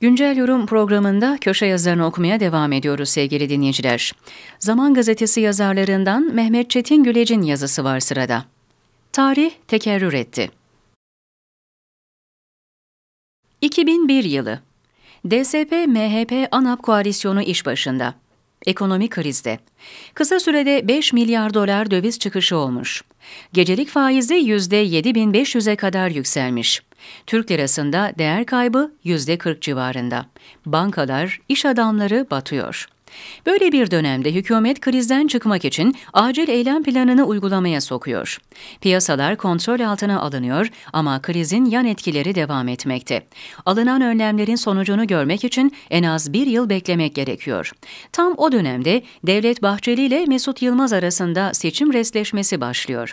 Güncel Yorum programında köşe yazarını okumaya devam ediyoruz sevgili dinleyiciler. Zaman Gazetesi yazarlarından Mehmet Çetin Gülec'in yazısı var sırada. Tarih tekerrür etti. 2001 yılı. DSP-MHP ANAP koalisyonu iş başında. Ekonomi krizde. Kısa sürede 5 milyar dolar döviz çıkışı olmuş. Gecelik faizi %7500'e kadar yükselmiş. Türk lirasında değer kaybı %40 civarında. Bankalar, iş adamları batıyor. Böyle bir dönemde hükümet krizden çıkmak için acil eylem planını uygulamaya sokuyor. Piyasalar kontrol altına alınıyor ama krizin yan etkileri devam etmekte. Alınan önlemlerin sonucunu görmek için en az bir yıl beklemek gerekiyor. Tam o dönemde Devlet Bahçeli ile Mesut Yılmaz arasında seçim resleşmesi başlıyor.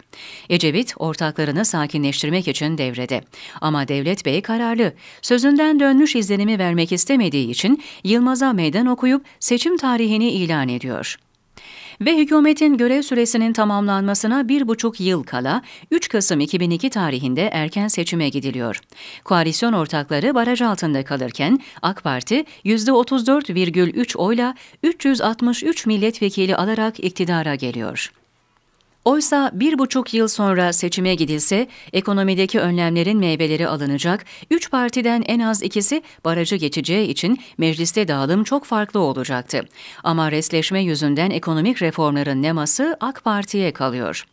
Ecevit ortaklarını sakinleştirmek için devrede. Ama Devlet Bey kararlı. Sözünden dönmüş izlenimi vermek istemediği için Yılmaz'a meydan okuyup seçim tarihini ilan ediyor. Ve hükümetin görev süresinin tamamlanmasına bir buçuk yıl kala 3 Kasım 2002 tarihinde erken seçime gidiliyor. Koalisyon ortakları baraj altında kalırken AK Parti %34,3 oyla 363 milletvekili alarak iktidara geliyor. Oysa bir buçuk yıl sonra seçime gidilse ekonomideki önlemlerin meyveleri alınacak, üç partiden en az ikisi barajı geçeceği için mecliste dağılım çok farklı olacaktı. Ama resleşme yüzünden ekonomik reformların neması AK Parti'ye kalıyor.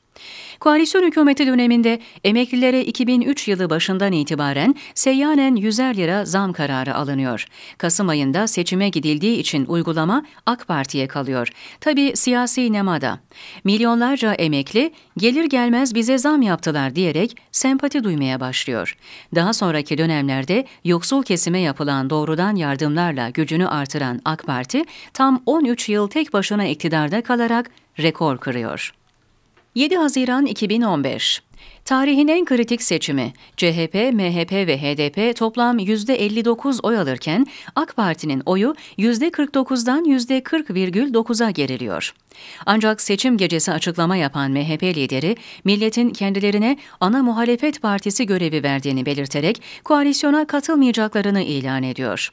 Koalisyon hükümeti döneminde emeklilere 2003 yılı başından itibaren seyyanen 100'er lira zam kararı alınıyor. Kasım ayında seçime gidildiği için uygulama AK Parti'ye kalıyor. Tabi siyasi nemada. Milyonlarca emekli gelir gelmez bize zam yaptılar diyerek sempati duymaya başlıyor. Daha sonraki dönemlerde yoksul kesime yapılan doğrudan yardımlarla gücünü artıran AK Parti tam 13 yıl tek başına iktidarda kalarak rekor kırıyor. 7 Haziran 2015 Tarihin en kritik seçimi CHP, MHP ve HDP toplam %59 oy alırken AK Parti'nin oyu %49'dan %40,9'a geriliyor. Ancak seçim gecesi açıklama yapan MHP lideri milletin kendilerine ana muhalefet partisi görevi verdiğini belirterek koalisyona katılmayacaklarını ilan ediyor.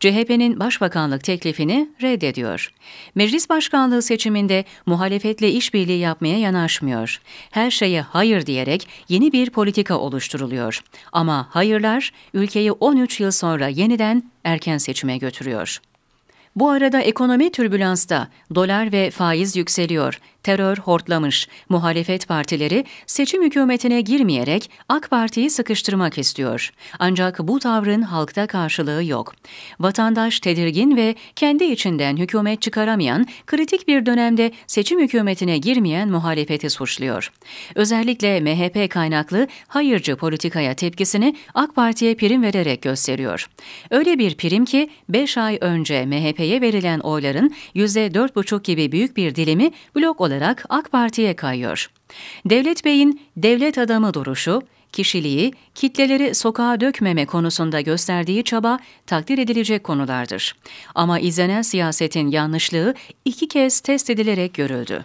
CHP'nin başbakanlık teklifini reddediyor. Meclis başkanlığı seçiminde muhalefetle işbirliği yapmaya yanaşmıyor. Her şeye hayır diyerek yeni bir politika oluşturuluyor. Ama hayırlar ülkeyi 13 yıl sonra yeniden erken seçime götürüyor. Bu arada ekonomi türbülansta dolar ve faiz yükseliyor terör hortlamış. Muhalefet partileri seçim hükümetine girmeyerek AK Parti'yi sıkıştırmak istiyor. Ancak bu tavrın halkta karşılığı yok. Vatandaş tedirgin ve kendi içinden hükümet çıkaramayan, kritik bir dönemde seçim hükümetine girmeyen muhalefeti suçluyor. Özellikle MHP kaynaklı hayırcı politikaya tepkisini AK Parti'ye prim vererek gösteriyor. Öyle bir prim ki 5 ay önce MHP'ye verilen oyların %4,5 gibi büyük bir dilimi blok olarak alarak AK Parti'ye kayıyor. Devlet Bey'in devlet adamı duruşu, kişiliği, kitleleri sokağa dökmeme konusunda gösterdiği çaba takdir edilecek konulardır. Ama izlenen siyasetin yanlışlığı iki kez test edilerek görüldü.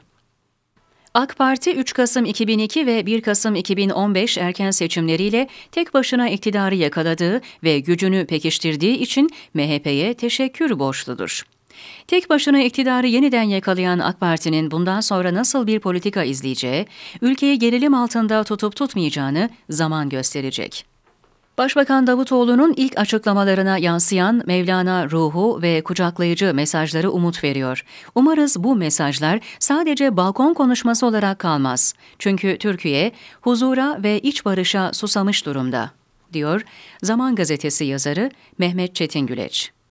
AK Parti 3 Kasım 2002 ve 1 Kasım 2015 erken seçimleriyle tek başına iktidarı yakaladığı ve gücünü pekiştirdiği için MHP'ye teşekkür borçludur. Tek başına iktidarı yeniden yakalayan AK Parti'nin bundan sonra nasıl bir politika izleyeceği, ülkeyi gerilim altında tutup tutmayacağını zaman gösterecek. Başbakan Davutoğlu'nun ilk açıklamalarına yansıyan Mevlana ruhu ve kucaklayıcı mesajları umut veriyor. Umarız bu mesajlar sadece balkon konuşması olarak kalmaz. Çünkü Türkiye huzura ve iç barışa susamış durumda, diyor Zaman Gazetesi yazarı Mehmet Çetin Güleç.